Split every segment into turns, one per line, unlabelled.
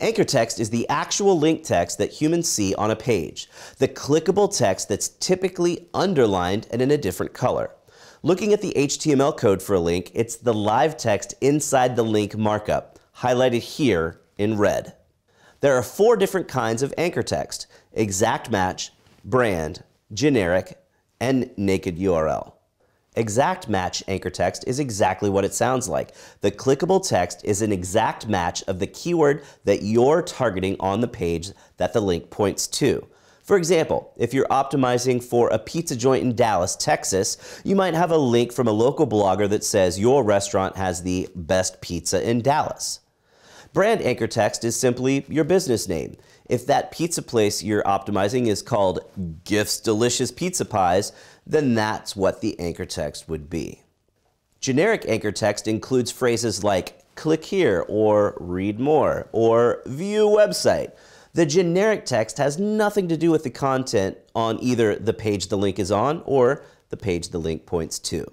Anchor text is the actual link text that humans see on a page, the clickable text that's typically underlined and in a different color. Looking at the HTML code for a link, it's the live text inside the link markup, highlighted here in red. There are four different kinds of anchor text, exact match, brand, generic, and naked URL. Exact match anchor text is exactly what it sounds like. The clickable text is an exact match of the keyword that you're targeting on the page that the link points to. For example, if you're optimizing for a pizza joint in Dallas, Texas, you might have a link from a local blogger that says your restaurant has the best pizza in Dallas. Brand anchor text is simply your business name. If that pizza place you're optimizing is called Gifts Delicious Pizza Pies, then that's what the anchor text would be. Generic anchor text includes phrases like click here or read more or view website. The generic text has nothing to do with the content on either the page the link is on or the page the link points to.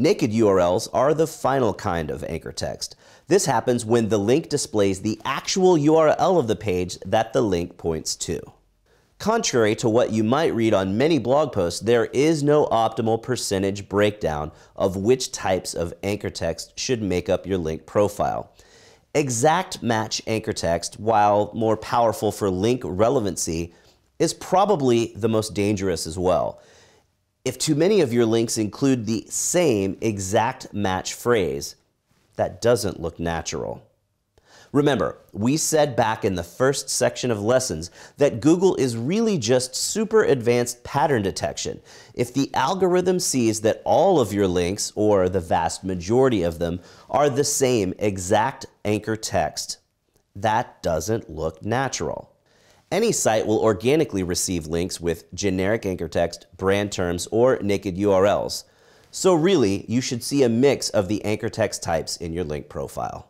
Naked URLs are the final kind of anchor text. This happens when the link displays the actual URL of the page that the link points to. Contrary to what you might read on many blog posts, there is no optimal percentage breakdown of which types of anchor text should make up your link profile. Exact match anchor text, while more powerful for link relevancy, is probably the most dangerous as well. If too many of your links include the same exact match phrase, that doesn't look natural. Remember, we said back in the first section of lessons that Google is really just super advanced pattern detection. If the algorithm sees that all of your links, or the vast majority of them, are the same exact anchor text, that doesn't look natural. Any site will organically receive links with generic anchor text, brand terms, or naked URLs. So really, you should see a mix of the anchor text types in your link profile.